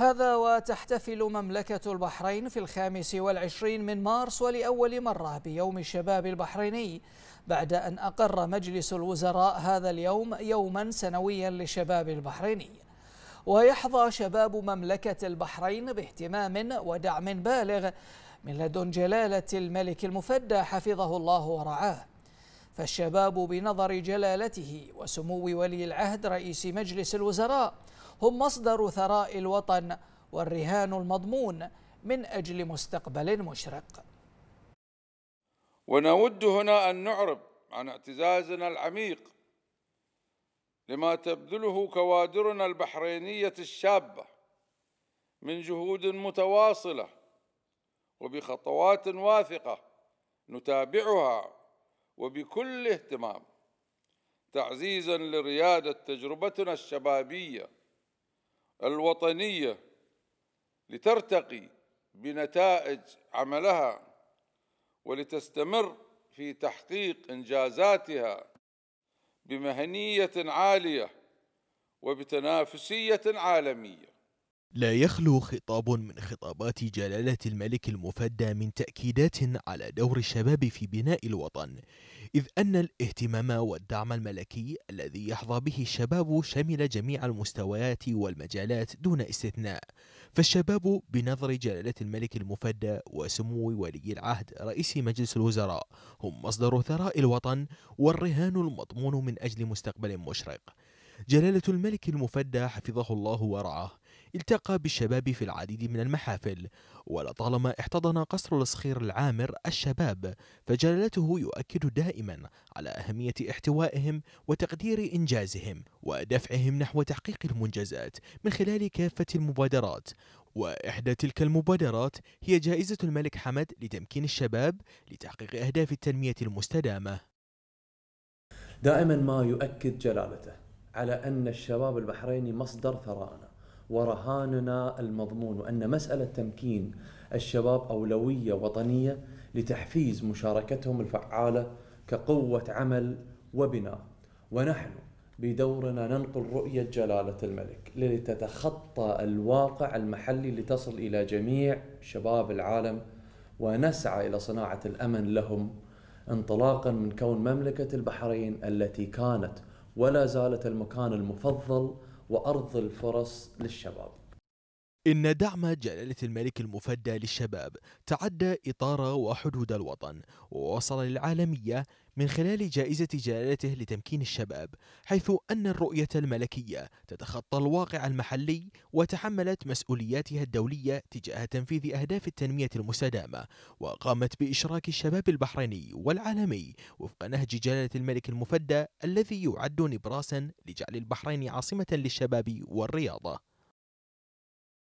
هذا وتحتفل مملكة البحرين في الخامس والعشرين من مارس ولأول مرة بيوم الشباب البحريني بعد أن أقر مجلس الوزراء هذا اليوم يوما سنويا للشباب البحريني ويحظى شباب مملكة البحرين باهتمام ودعم بالغ من لدن جلالة الملك المفدى حفظه الله ورعاه فالشباب بنظر جلالته وسمو ولي العهد رئيس مجلس الوزراء هم مصدر ثراء الوطن والرهان المضمون من أجل مستقبل مشرق ونود هنا أن نعرب عن اعتزازنا العميق لما تبذله كوادرنا البحرينية الشابة من جهود متواصلة وبخطوات واثقة نتابعها وبكل اهتمام تعزيزا لرياده تجربتنا الشبابيه الوطنيه لترتقي بنتائج عملها ولتستمر في تحقيق انجازاتها بمهنيه عاليه وبتنافسيه عالميه لا يخلو خطاب من خطابات جلالة الملك المفدى من تأكيدات على دور الشباب في بناء الوطن، إذ أن الاهتمام والدعم الملكي الذي يحظى به الشباب شمل جميع المستويات والمجالات دون استثناء، فالشباب بنظر جلالة الملك المفدى وسمو ولي العهد رئيس مجلس الوزراء هم مصدر ثراء الوطن والرهان المضمون من أجل مستقبل مشرق. جلالة الملك المفدى حفظه الله ورعاه التقى بالشباب في العديد من المحافل ولطالما احتضن قصر الصخير العامر الشباب فجلالته يؤكد دائما على أهمية احتوائهم وتقدير إنجازهم ودفعهم نحو تحقيق المنجزات من خلال كافة المبادرات وإحدى تلك المبادرات هي جائزة الملك حمد لتمكين الشباب لتحقيق أهداف التنمية المستدامة دائما ما يؤكد جلالته على أن الشباب البحريني مصدر ثرائنا ورهاننا المضمون وأن مسألة تمكين الشباب أولوية وطنية لتحفيز مشاركتهم الفعالة كقوة عمل وبناء ونحن بدورنا ننقل رؤية جلالة الملك لتتخطى الواقع المحلي لتصل إلى جميع شباب العالم ونسعى إلى صناعة الأمن لهم انطلاقا من كون مملكة البحرين التي كانت ولا زالت المكان المفضل وارض الفرص للشباب إن دعم جلالة الملك المفدى للشباب تعدى إطار وحدود الوطن ووصل للعالمية من خلال جائزة جلالته لتمكين الشباب حيث أن الرؤية الملكية تتخطى الواقع المحلي وتحملت مسؤولياتها الدولية تجاه تنفيذ أهداف التنمية المستدامة وقامت بإشراك الشباب البحريني والعالمي وفق نهج جلالة الملك المفدى الذي يعد نبراسا لجعل البحرين عاصمة للشباب والرياضة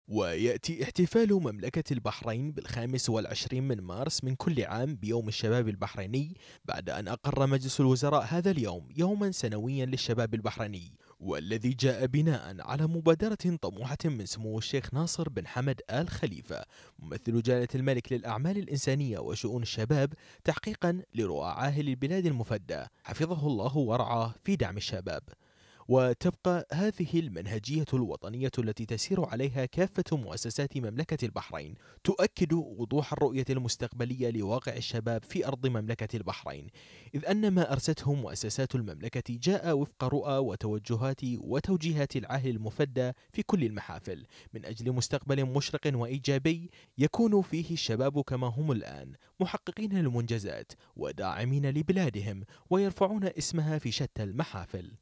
ويأتي احتفال مملكة البحرين بالخامس والعشرين من مارس من كل عام بيوم الشباب البحريني بعد أن أقر مجلس الوزراء هذا اليوم يوما سنويا للشباب البحريني والذي جاء بناء على مبادرة طموحة من سمو الشيخ ناصر بن حمد آل خليفة ممثل جلالة الملك للأعمال الإنسانية وشؤون الشباب تحقيقا لرؤى عاهل البلاد المفدى حفظه الله ورعاه في دعم الشباب وتبقى هذه المنهجية الوطنية التي تسير عليها كافة مؤسسات مملكة البحرين تؤكد وضوح الرؤية المستقبلية لواقع الشباب في أرض مملكة البحرين إذ أن ما أرسته مؤسسات المملكة جاء وفق رؤى وتوجهات وتوجيهات العهد المفدى في كل المحافل من أجل مستقبل مشرق وإيجابي يكون فيه الشباب كما هم الآن محققين المنجزات وداعمين لبلادهم ويرفعون اسمها في شتى المحافل